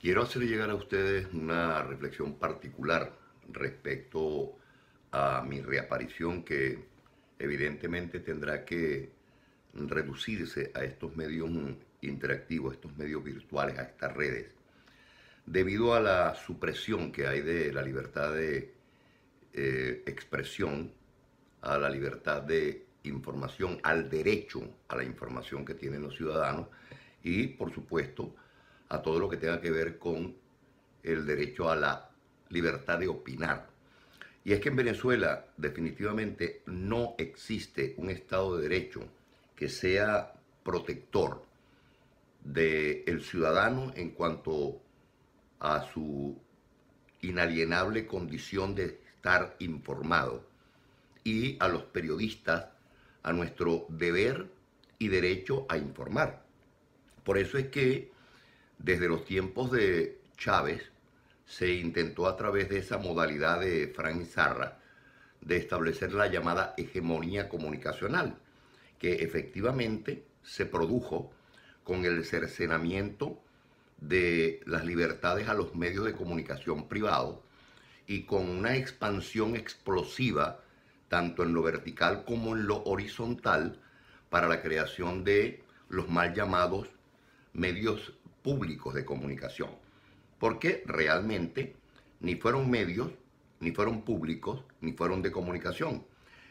Quiero hacer llegar a ustedes una reflexión particular respecto a mi reaparición que evidentemente tendrá que reducirse a estos medios interactivos, a estos medios virtuales, a estas redes, debido a la supresión que hay de la libertad de eh, expresión, a la libertad de información, al derecho a la información que tienen los ciudadanos y, por supuesto, a todo lo que tenga que ver con el derecho a la libertad de opinar. Y es que en Venezuela definitivamente no existe un Estado de Derecho que sea protector del ciudadano en cuanto a su inalienable condición de estar informado y a los periodistas a nuestro deber y derecho a informar. Por eso es que desde los tiempos de Chávez se intentó a través de esa modalidad de Frank Zarra de establecer la llamada hegemonía comunicacional, que efectivamente se produjo con el cercenamiento de las libertades a los medios de comunicación privados y con una expansión explosiva, tanto en lo vertical como en lo horizontal, para la creación de los mal llamados medios públicos de comunicación, porque realmente ni fueron medios, ni fueron públicos, ni fueron de comunicación.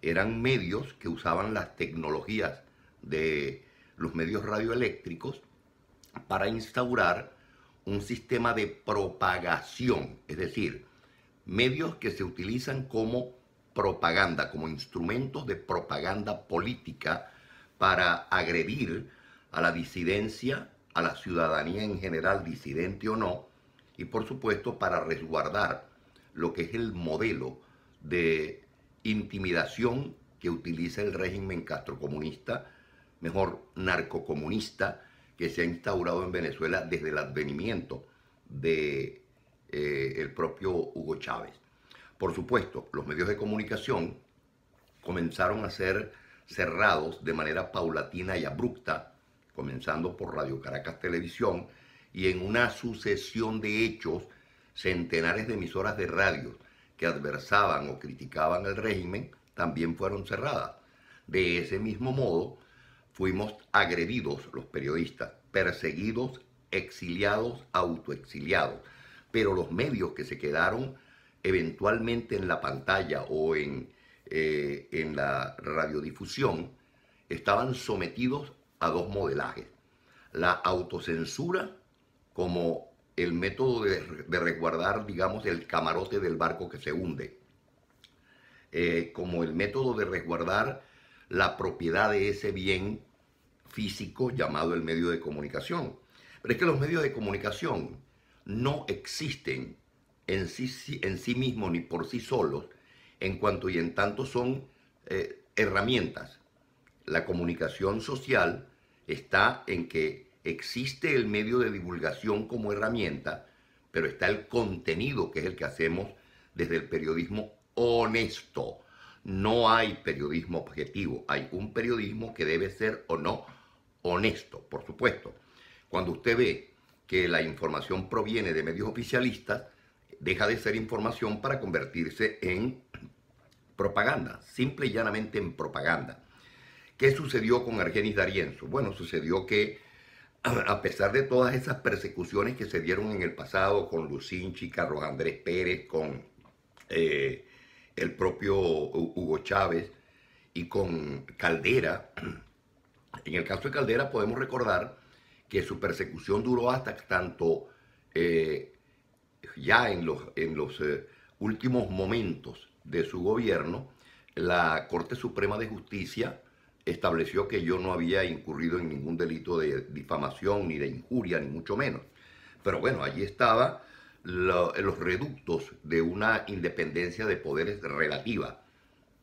Eran medios que usaban las tecnologías de los medios radioeléctricos para instaurar un sistema de propagación, es decir, medios que se utilizan como propaganda, como instrumentos de propaganda política para agredir a la disidencia a la ciudadanía en general, disidente o no, y por supuesto para resguardar lo que es el modelo de intimidación que utiliza el régimen castrocomunista, mejor narcocomunista, que se ha instaurado en Venezuela desde el advenimiento de eh, el propio Hugo Chávez. Por supuesto, los medios de comunicación comenzaron a ser cerrados de manera paulatina y abrupta comenzando por Radio Caracas Televisión, y en una sucesión de hechos, centenares de emisoras de radio que adversaban o criticaban el régimen también fueron cerradas. De ese mismo modo, fuimos agredidos los periodistas, perseguidos, exiliados, autoexiliados. Pero los medios que se quedaron eventualmente en la pantalla o en, eh, en la radiodifusión estaban sometidos a dos modelajes. La autocensura como el método de, resguardar, digamos, el camarote del barco que se hunde. Eh, como el método de resguardar la propiedad de ese bien físico llamado el medio de comunicación. Pero es que los medios de comunicación no existen en sí, en sí mismos ni por sí solos, en cuanto y en tanto son eh, herramientas. La comunicación social está en que existe el medio de divulgación como herramienta, pero está el contenido que es el que hacemos desde el periodismo honesto. No hay periodismo objetivo, hay un periodismo que debe ser o no honesto, por supuesto. Cuando usted ve que la información proviene de medios oficialistas, deja de ser información para convertirse en propaganda, simple y llanamente en propaganda. ¿Qué sucedió con Argenis Darienzo? Bueno, sucedió que a pesar de todas esas persecuciones que se dieron en el pasado con Lucinchi, Carlos Andrés Pérez, con eh, el propio Hugo Chávez y con Caldera, en el caso de Caldera podemos recordar que su persecución duró hasta tanto eh, ya en los, en los eh, últimos momentos de su gobierno, la Corte Suprema de Justicia estableció que yo no había incurrido en ningún delito de difamación ni de injuria, ni mucho menos. Pero bueno, allí estaba los reductos de una independencia de poderes relativa.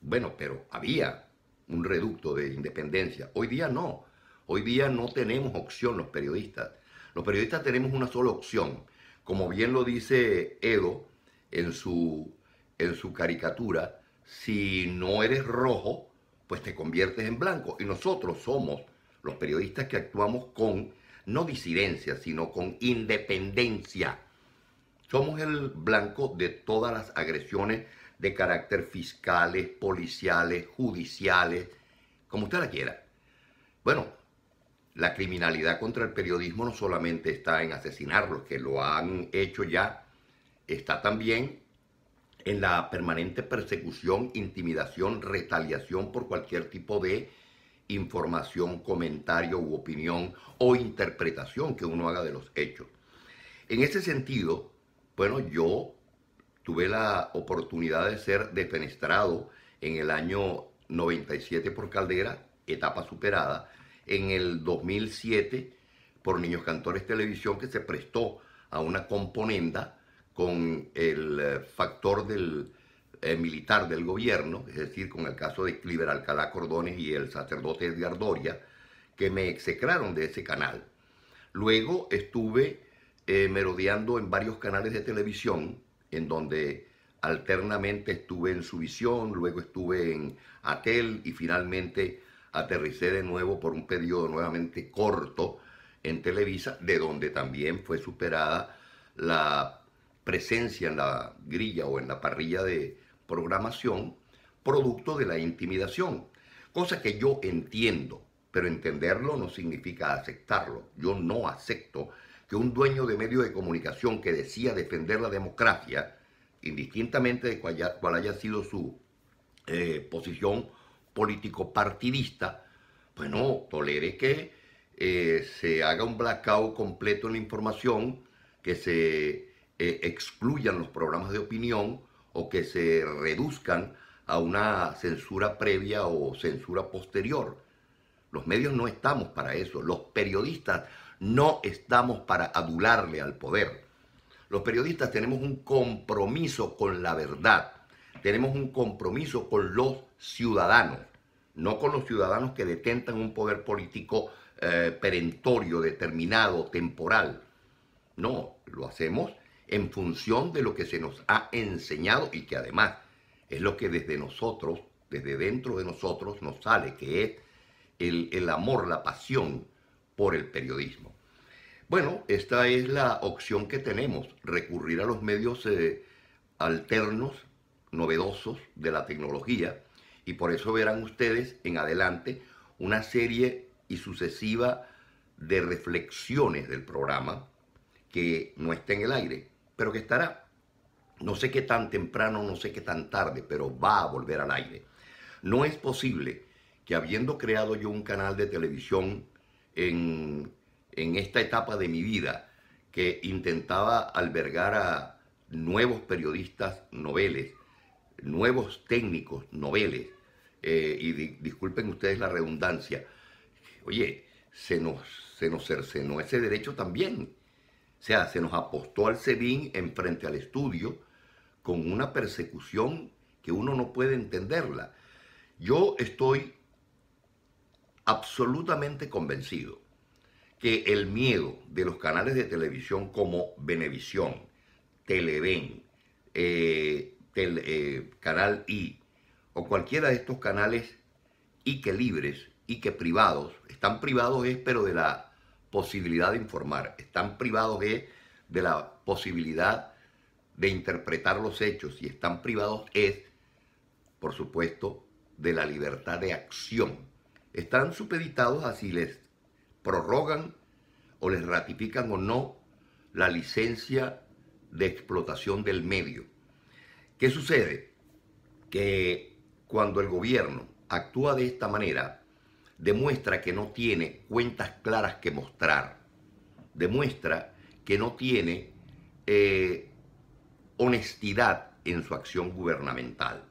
Bueno, pero había un reducto de independencia. Hoy día no. Hoy día no tenemos opción los periodistas. Los periodistas tenemos una sola opción. Como bien lo dice Edo en su, en su caricatura, si no eres rojo, pues te conviertes en blanco. Y nosotros somos los periodistas que actuamos con no disidencia, sino con independencia. Somos el blanco de todas las agresiones de carácter fiscales, policiales, judiciales, como usted la quiera. Bueno, la criminalidad contra el periodismo no solamente está en asesinarlos, que lo han hecho ya, está también en la permanente persecución, intimidación, retaliación por cualquier tipo de información, comentario u opinión o interpretación que uno haga de los hechos. En ese sentido, bueno, yo tuve la oportunidad de ser defenestrado en el año 97 por Caldera, etapa superada, en el 2007 por Niños Cantores Televisión que se prestó a una componenda con el eh, factor del, eh, militar del gobierno, es decir, con el caso de Cliver Alcalá Cordones y el sacerdote de Ardoria, que me execraron de ese canal. Luego estuve eh, merodeando en varios canales de televisión, en donde alternamente estuve en Subvisión, luego estuve en Atel y finalmente aterricé de nuevo por un periodo nuevamente corto en Televisa, de donde también fue superada la presencia en la grilla o en la parrilla de programación producto de la intimidación, cosa que yo entiendo, pero entenderlo no significa aceptarlo. Yo no acepto que un dueño de medio de comunicación que decía defender la democracia, indistintamente de cuál haya, sido su eh, posición político-partidista, pues no, tolere que eh, se haga un blackout completo en la información, que se eh, excluyan los programas de opinión o que se reduzcan a una censura previa o censura posterior. Los medios no estamos para eso, los periodistas no estamos para adularle al poder. Los periodistas tenemos un compromiso con la verdad, tenemos un compromiso con los ciudadanos, no con los ciudadanos que detentan un poder político eh, perentorio, determinado, temporal. No, lo hacemos en función de lo que se nos ha enseñado y que además es lo que desde nosotros, desde dentro de nosotros nos sale, que es el, amor, la pasión por el periodismo. Bueno, esta es la opción que tenemos, recurrir a los medios eh, alternos, novedosos de la tecnología, y por eso verán ustedes en adelante una serie y sucesiva de reflexiones del programa que no está en el aire, pero que estará, no sé qué tan temprano, no sé qué tan tarde, pero va a volver al aire. No es posible que habiendo creado yo un canal de televisión en, esta etapa de mi vida, que intentaba albergar a nuevos periodistas noveles, nuevos técnicos noveles, eh, y disculpen ustedes la redundancia, oye, se nos, se nos cercenó ese derecho también. O sea, se nos apostó al SEBIN en frente al estudio con una persecución que uno no puede entenderla. Yo estoy absolutamente convencido que el miedo de los canales de televisión como Venevisión, Televen, eh, eh, Canal I o cualquiera de estos canales y que libres y que privados, están privados es pero de la posibilidad de informar, están privados de, de la posibilidad de interpretar los hechos y están privados es, por supuesto, de la libertad de acción. Están supeditados a si les prorrogan o les ratifican o no la licencia de explotación del medio. ¿Qué sucede? Que cuando el gobierno actúa de esta manera, demuestra que no tiene cuentas claras que mostrar, demuestra que no tiene eh, honestidad en su acción gubernamental.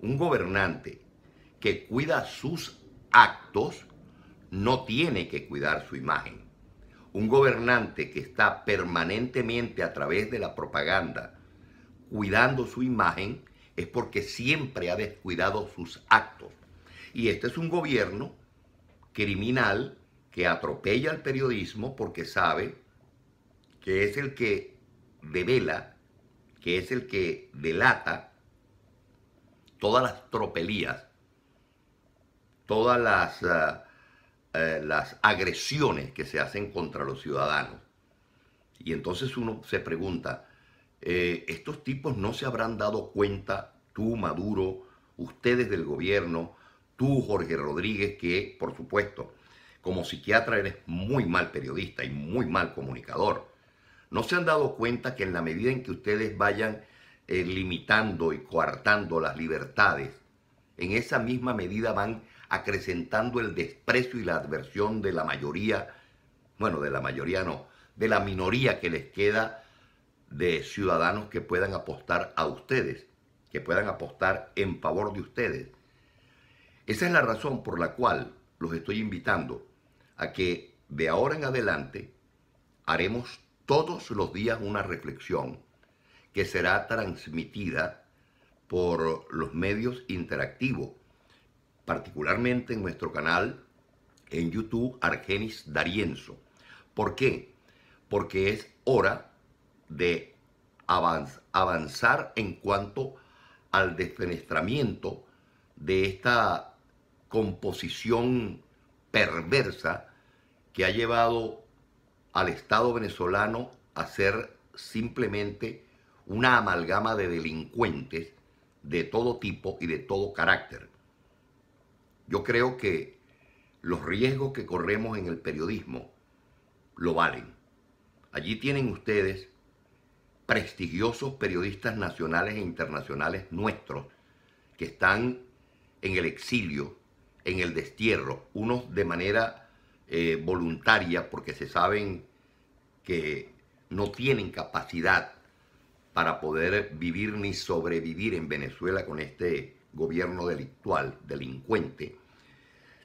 Un gobernante que cuida sus actos no tiene que cuidar su imagen. Un gobernante que está permanentemente a través de la propaganda cuidando su imagen es porque siempre ha descuidado sus actos. Y este es un gobierno criminal que atropella al periodismo porque sabe que es el que devela, que es el que delata todas las tropelías, todas las, ah, eh, agresiones que se hacen contra los ciudadanos. Y entonces uno se pregunta, eh, ¿estos tipos no se habrán dado cuenta, tú Maduro, ustedes del gobierno, Tú, Jorge Rodríguez, que por supuesto, como psiquiatra eres muy mal periodista y muy mal comunicador. ¿No se han dado cuenta que en la medida en que ustedes vayan eh, limitando y coartando las libertades, en esa misma medida van acrecentando el desprecio y la adversión de la mayoría, bueno, de la mayoría no, de la minoría que les queda de ciudadanos que puedan apostar a ustedes, que puedan apostar en favor de ustedes. Esa es la razón por la cual los estoy invitando a que de ahora en adelante haremos todos los días una reflexión que será transmitida por los medios interactivos, particularmente en nuestro canal en YouTube Argenis Darienzo. ¿Por qué? Porque es hora de avanzar en cuanto al desfenestramiento de esta composición perversa que ha llevado al Estado venezolano a ser simplemente una amalgama de delincuentes de todo tipo y de todo carácter. Yo creo que los riesgos que corremos en el periodismo lo valen. Allí tienen ustedes prestigiosos periodistas nacionales e internacionales nuestros que están en el exilio, en el destierro, unos de manera eh, voluntaria porque se saben que no tienen capacidad para poder vivir ni sobrevivir en Venezuela con este gobierno delictual, delincuente.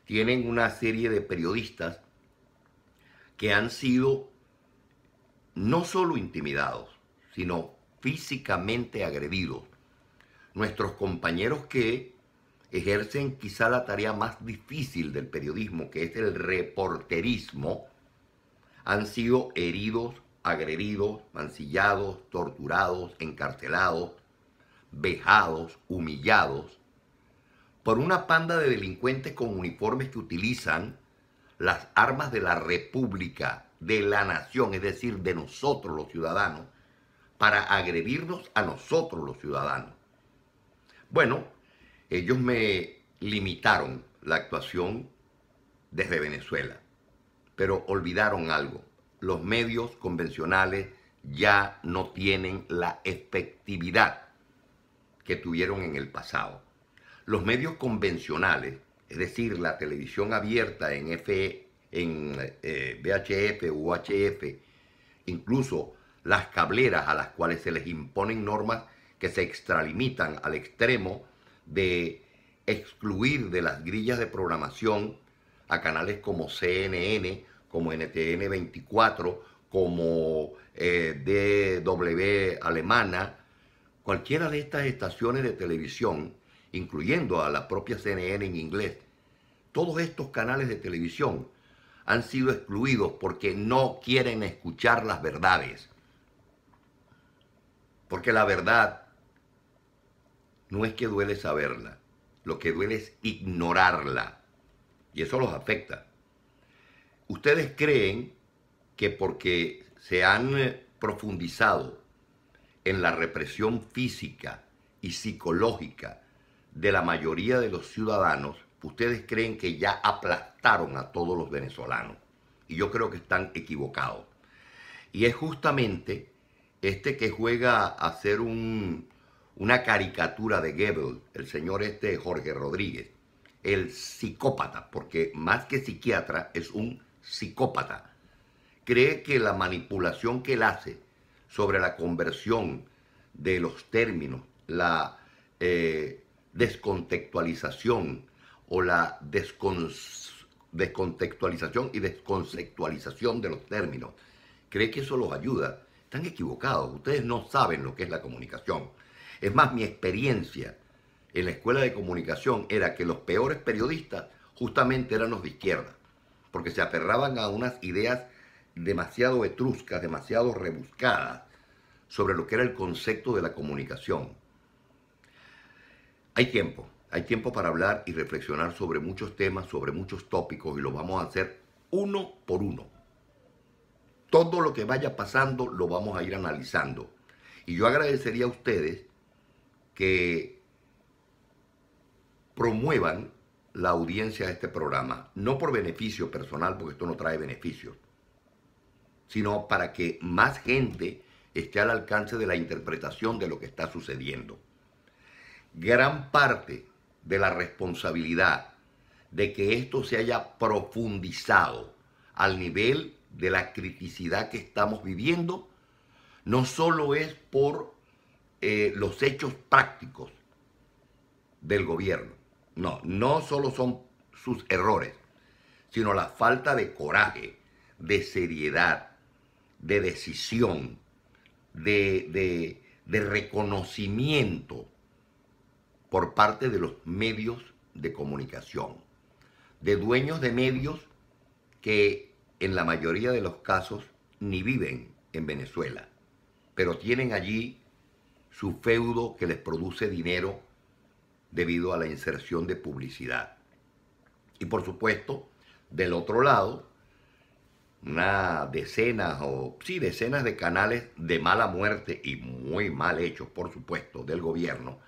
Tienen una serie de periodistas que han sido no solo intimidados, sino físicamente agredidos. Nuestros compañeros que ejercen quizá la tarea más difícil del periodismo, que es el reporterismo, han sido heridos, agredidos, mancillados, torturados, encarcelados, vejados, humillados, por una panda de delincuentes con uniformes que utilizan las armas de la República, de la nación, es decir, de nosotros los ciudadanos, para agredirnos a nosotros los ciudadanos. Bueno, ellos me limitaron la actuación desde Venezuela, pero olvidaron algo. Los medios convencionales ya no tienen la efectividad que tuvieron en el pasado. Los medios convencionales, es decir, la televisión abierta en, en eh, VHF, UHF, incluso las cableras a las cuales se les imponen normas que se extralimitan al extremo de excluir de las grillas de programación a canales como CNN, como NTN 24, como eh, DW Alemana, cualquiera de estas estaciones de televisión, incluyendo a la propia CNN en inglés, todos estos canales de televisión han sido excluidos porque no quieren escuchar las verdades. Porque la verdad no es que duele saberla, lo que duele es ignorarla. Y eso los afecta. Ustedes creen que porque se han eh, profundizado en la represión física y psicológica de la mayoría de los ciudadanos, ustedes creen que ya aplastaron a todos los venezolanos. Y yo creo que están equivocados. Y es justamente este que juega a ser un una caricatura de Goebbels, el señor este Jorge Rodríguez, el psicópata, porque más que psiquiatra es un psicópata, cree que la manipulación que él hace sobre la conversión de los términos, la eh, descontextualización o la descontextualización y desconceptualización de los términos, cree que eso los ayuda. Están equivocados, ustedes no saben lo que es la comunicación. Es más, mi experiencia en la escuela de comunicación era que los peores periodistas justamente eran los de izquierda, porque se aferraban a unas ideas demasiado etruscas, demasiado rebuscadas sobre lo que era el concepto de la comunicación. Hay tiempo, hay tiempo para hablar y reflexionar sobre muchos temas, sobre muchos tópicos y lo vamos a hacer uno por uno. Todo lo que vaya pasando lo vamos a ir analizando. Y yo agradecería a ustedes que promuevan la audiencia de este programa, no por beneficio personal, porque esto no trae beneficios, sino para que más gente esté al alcance de la interpretación de lo que está sucediendo. Gran parte de la responsabilidad de que esto se haya profundizado al nivel de la criticidad que estamos viviendo, no solo es por eh, los hechos prácticos del gobierno. No, no solo son sus errores, sino la falta de coraje, de seriedad, de decisión, de reconocimiento por parte de los medios de comunicación, de dueños de medios que en la mayoría de los casos ni viven en Venezuela, pero tienen allí su feudo que les produce dinero debido a la inserción de publicidad. Y por supuesto, del otro lado, una decenas o sí, decenas de canales de mala muerte y muy mal hechos, por supuesto, del gobierno,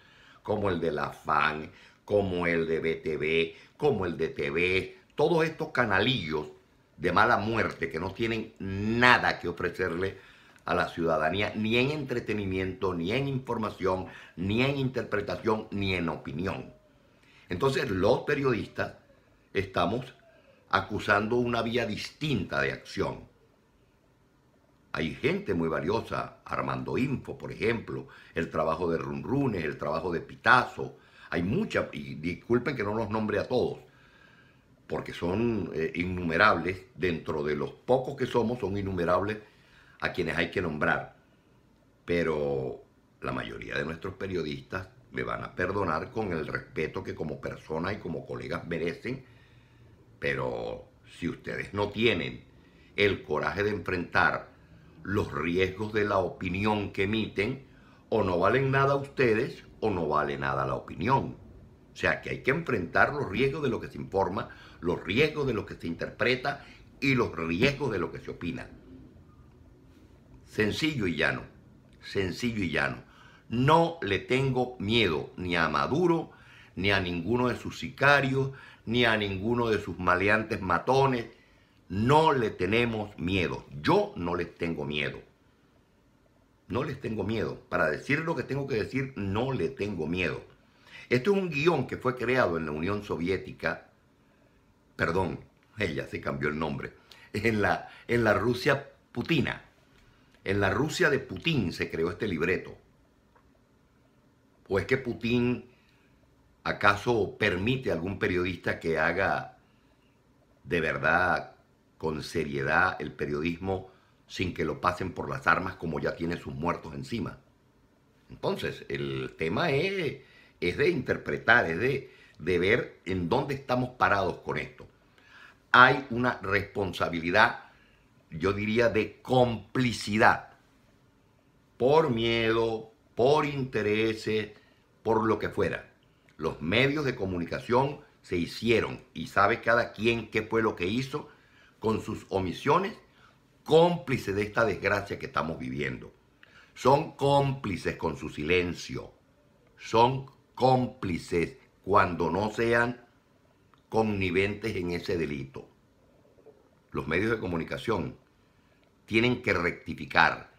como el de la FAN, como el de BTV, como el de TV, todos estos canalillos de mala muerte que no tienen nada que ofrecerle a la ciudadanía, ni en entretenimiento, ni en información, ni en interpretación, ni en opinión. Entonces los periodistas estamos acusando una vía distinta de acción. Hay gente muy valiosa, Armando Info, por ejemplo, el trabajo de Runrunes, el trabajo de Pitazo. Hay mucha, y disculpen que no los nombre a todos, porque son eh, innumerables, dentro de los pocos que somos, son innumerables a quienes hay que nombrar, pero la mayoría de nuestros periodistas me van a perdonar con el respeto que como persona y como colegas merecen, pero si ustedes no tienen el coraje de enfrentar los riesgos de la opinión que emiten, o no valen nada ustedes o no vale nada la opinión. O sea que hay que enfrentar los riesgos de lo que se informa, los riesgos de lo que se interpreta y los riesgos de lo que se opina. Sencillo y llano, sencillo y llano. No le tengo miedo ni a Maduro, ni a ninguno de sus sicarios, ni a ninguno de sus maleantes matones. No le tenemos miedo. Yo no les tengo miedo. No les tengo miedo. Para decir lo que tengo que decir, no le tengo miedo. Esto es un guión que fue creado en la Unión Soviética, perdón, ella se cambió el nombre, en la, en la Rusia putina. En la Rusia de Putin se creó este libreto. ¿O es que Putin acaso permite a algún periodista que haga de verdad, con seriedad, el periodismo sin que lo pasen por las armas como ya tiene sus muertos encima? Entonces, el tema es, es de interpretar, es de, de ver en dónde estamos parados con esto. Hay una responsabilidad yo diría, de complicidad por miedo, por intereses, por lo que fuera. Los medios de comunicación se hicieron y sabe cada quien qué fue lo que hizo con sus omisiones, cómplices de esta desgracia que estamos viviendo. Son cómplices con su silencio. Son cómplices cuando no sean conniventes en ese delito. Los medios de comunicación tienen que rectificar.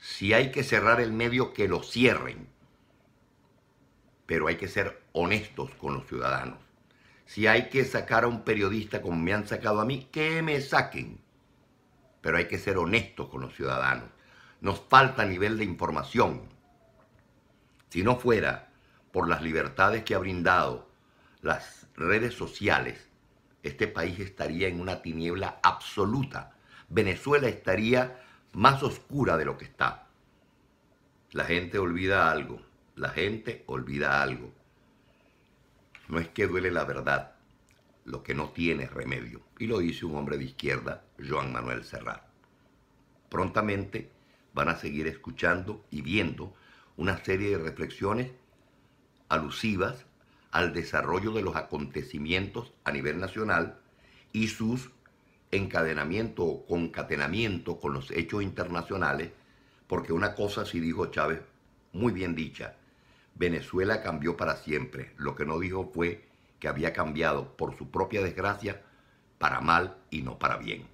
Si hay que cerrar el medio, que lo cierren. Pero hay que ser honestos con los ciudadanos. Si hay que sacar a un periodista como me han sacado a mí, que me saquen. Pero hay que ser honestos con los ciudadanos. Nos falta nivel de información. Si no fuera por las libertades que ha brindado las redes sociales, este país estaría en una tiniebla absoluta Venezuela estaría más oscura de lo que está. La gente olvida algo, la gente olvida algo. No es que duele la verdad, lo que no tiene remedio. Y lo dice un hombre de izquierda, Joan Manuel Serrat. Prontamente van a seguir escuchando y viendo una serie de reflexiones alusivas al desarrollo de los acontecimientos a nivel nacional y sus encadenamiento o concatenamiento con los hechos internacionales, porque una cosa sí dijo Chávez, muy bien dicha, Venezuela cambió para siempre. Lo que no dijo fue que había cambiado por su propia desgracia para mal y no para bien.